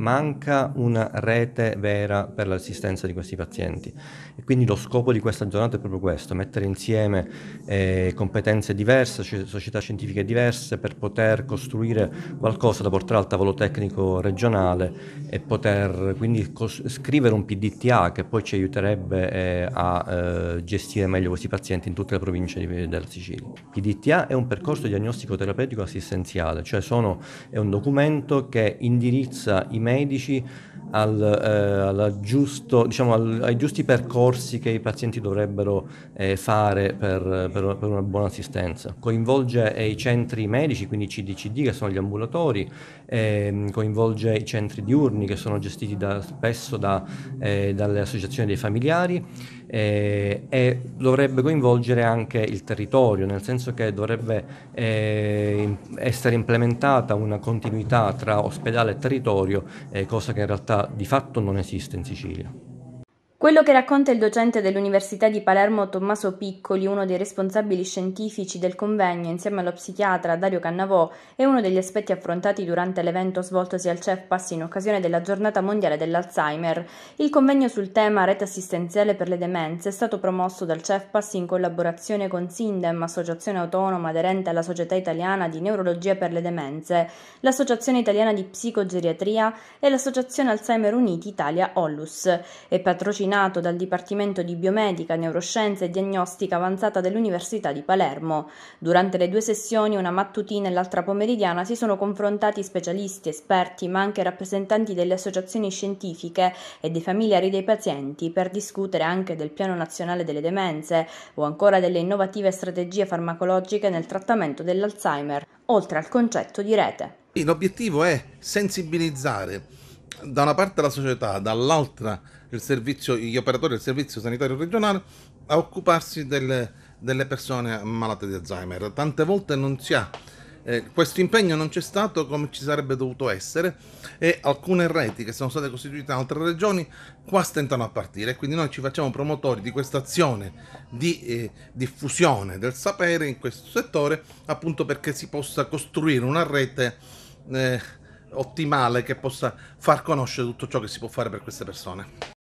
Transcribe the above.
manca una rete vera per l'assistenza di questi pazienti. E quindi lo scopo di questa giornata è proprio questo, mettere insieme eh, competenze diverse, società scientifiche diverse per poter costruire qualcosa da portare al tavolo tecnico regionale e poter quindi cos- scrivere un PDTA che poi ci aiuterebbe eh, a eh, gestire meglio questi pazienti in tutte le province di, della Sicilia. PDTA è un percorso diagnostico terapeutico assistenziale, cioè sono, è un documento che indirizza i medici medici al, eh, alla giusto, diciamo, al, ai giusti percorsi che i pazienti dovrebbero eh, fare per, per, per, una buona assistenza. Coinvolge eh, i centri medici, quindi i CDCD che sono gli ambulatori, ehm, coinvolge i centri diurni che sono gestiti da, spesso da, eh, dalle associazioni dei familiari eh, e dovrebbe coinvolgere anche il territorio, nel senso che dovrebbe eh, essere implementata una continuità tra ospedale e territorio, eh, cosa che in realtà di fatto non esiste in Sicilia. Quello che racconta il docente dell'Università di Palermo Tommaso Piccoli, uno dei responsabili scientifici del convegno, insieme allo psichiatra Dario Cannavò, è uno degli aspetti affrontati durante l'evento svoltosi al CEFPAS in occasione della giornata mondiale dell'Alzheimer. Il convegno sul tema rete assistenziale per le demenze è stato promosso dal CEFPAS in collaborazione con Sindem, associazione autonoma aderente alla Società Italiana di Neurologia per le Demenze, l'Associazione Italiana di Psicogeriatria e l'Associazione Alzheimer Uniti Italia Ollus. È patrocinato coordinato dal Dipartimento di Biomedica, Neuroscienze e Diagnostica Avanzata dell'Università di Palermo. Durante le due sessioni, una mattutina e l'altra pomeridiana, si sono confrontati specialisti, esperti, ma anche rappresentanti delle associazioni scientifiche e dei familiari dei pazienti per discutere anche del Piano Nazionale delle Demenze o ancora delle innovative strategie farmacologiche nel trattamento dell'Alzheimer, oltre al concetto di rete. L'obiettivo è sensibilizzare da una parte la società, dall'altra servizio, gli operatori del servizio sanitario regionale a occuparsi delle, delle persone malate di Alzheimer. Tante volte non si ha eh, questo impegno non c'è stato come ci sarebbe dovuto essere e alcune reti che sono state costituite in altre regioni qua stentano a partire. Quindi noi ci facciamo promotori di questa azione di eh, diffusione del sapere in questo settore appunto perché si possa costruire una rete eh, ottimale che possa far conoscere tutto ciò che si può fare per queste persone.